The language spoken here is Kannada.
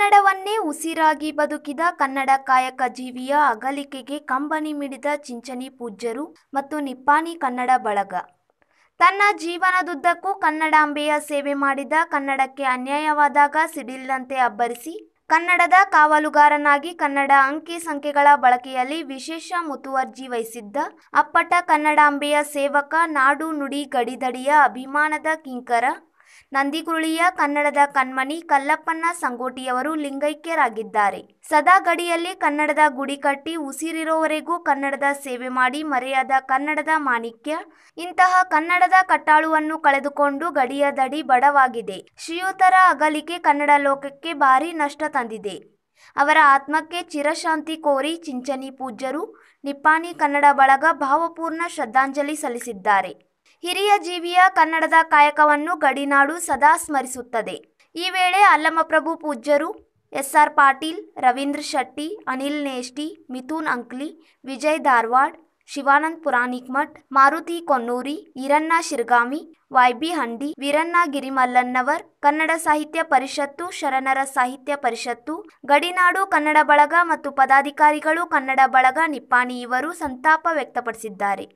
ಕನ್ನಡವನ್ನೇ ಉಸಿರಾಗಿ ಬದುಕಿದ ಕನ್ನಡ ಕಾಯಕ ಜೀವಿಯ ಅಗಲಿಕೆಗೆ ಕಂಬನಿ ಮಿಡಿದ ಚಿಂಚನಿ ಪೂಜ್ಯರು ಮತ್ತು ನಿಪ್ಪಾಣಿ ಕನ್ನಡ ಬಳಗ ತನ್ನ ಜೀವನದುದ್ದಕ್ಕೂ ಕನ್ನಡಾಂಬೆಯ ಸೇವೆ ಮಾಡಿದ ಕನ್ನಡಕ್ಕೆ ಅನ್ಯಾಯವಾದಾಗ ಸಿಡಿಲಂತೆ ಅಬ್ಬರಿಸಿ ಕನ್ನಡದ ಕಾವಲುಗಾರನಾಗಿ ಕನ್ನಡ ಅಂಕಿ ಸಂಖ್ಯೆಗಳ ಬಳಕೆಯಲ್ಲಿ ವಿಶೇಷ ಮುತುವರ್ಜಿ ವಹಿಸಿದ್ದ ಅಪ್ಪಟ ಕನ್ನಡಾಂಬೆಯ ಸೇವಕ ನಾಡು ನುಡಿ ಗಡಿದಡಿಯ ಅಭಿಮಾನದ ಕಿಂಕರ ನಂದಿಗುರುಳಿಯ ಕನ್ನಡದ ಕಣ್ಮಣಿ ಕಲ್ಲಪ್ಪನ ಸಂಗೋಟಿಯವರು ಲಿಂಗೈಕ್ಯರಾಗಿದ್ದಾರೆ ಸದಾ ಗಡಿಯಲ್ಲಿ ಕನ್ನಡದ ಗುಡಿ ಕಟ್ಟಿ ಉಸಿರಿರೋವರೆಗೂ ಕನ್ನಡದ ಸೇವೆ ಮಾಡಿ ಮರೆಯಾದ ಕನ್ನಡದ ಮಾಣಿಕ್ಯ ಇಂತಹ ಕನ್ನಡದ ಕಟ್ಟಾಳುವನ್ನು ಕಳೆದುಕೊಂಡು ಗಡಿಯ ದಡಿ ಬಡವಾಗಿದೆ ಶ್ರೀಯುತರ ಅಗಲಿಕೆ ಕನ್ನಡ ಲೋಕಕ್ಕೆ ಭಾರಿ ನಷ್ಟ ತಂದಿದೆ ಅವರ ಆತ್ಮಕ್ಕೆ ಚಿರಶಾಂತಿ ಕೋರಿ ಚಿಂಚನಿ ಪೂಜ್ಯರು ನಿಪ್ಪಾಣಿ ಕನ್ನಡ ಬಳಗ ಭಾವಪೂರ್ಣ ಶ್ರದ್ಧಾಂಜಲಿ ಸಲ್ಲಿಸಿದ್ದಾರೆ ಹಿರಿಯ ಜೀವಿಯ ಕನ್ನಡದ ಕಾಯಕವನ್ನು ಗಡಿನಾಡು ಸದಾ ಸ್ಮರಿಸುತ್ತದೆ ಈ ವೇಳೆ ಅಲ್ಲಮಪ್ರಭು ಪೂಜ್ಯರು ಎಸ್ಆರ್ ಪಾಟೀಲ್ ರವೀಂದ್ರ ಶೆಟ್ಟಿ ಅನಿಲ್ ನೇಷ್ಟಿ ಮಿಥುನ್ ಅಂಕ್ಲಿ ವಿಜಯ್ ಧಾರವಾಡ್ ಶಿವಾನಂದ್ ಮಠ್ ಮಾರುತಿ ಕೊನ್ನೂರಿ ಈರಣ್ಣ ಶಿರ್ಗಾಮಿ ವೈಬಿ ಹಂಡಿ ವೀರಣ್ಣ ಗಿರಿಮಲ್ಲನ್ನವರ್ ಕನ್ನಡ ಸಾಹಿತ್ಯ ಪರಿಷತ್ತು ಶರಣರ ಸಾಹಿತ್ಯ ಪರಿಷತ್ತು ಗಡಿನಾಡು ಕನ್ನಡ ಬಳಗ ಮತ್ತು ಪದಾಧಿಕಾರಿಗಳು ಕನ್ನಡ ಬಳಗ ನಿಪ್ಪಾಣಿ ಇವರು ಸಂತಾಪ ವ್ಯಕ್ತಪಡಿಸಿದ್ದಾರೆ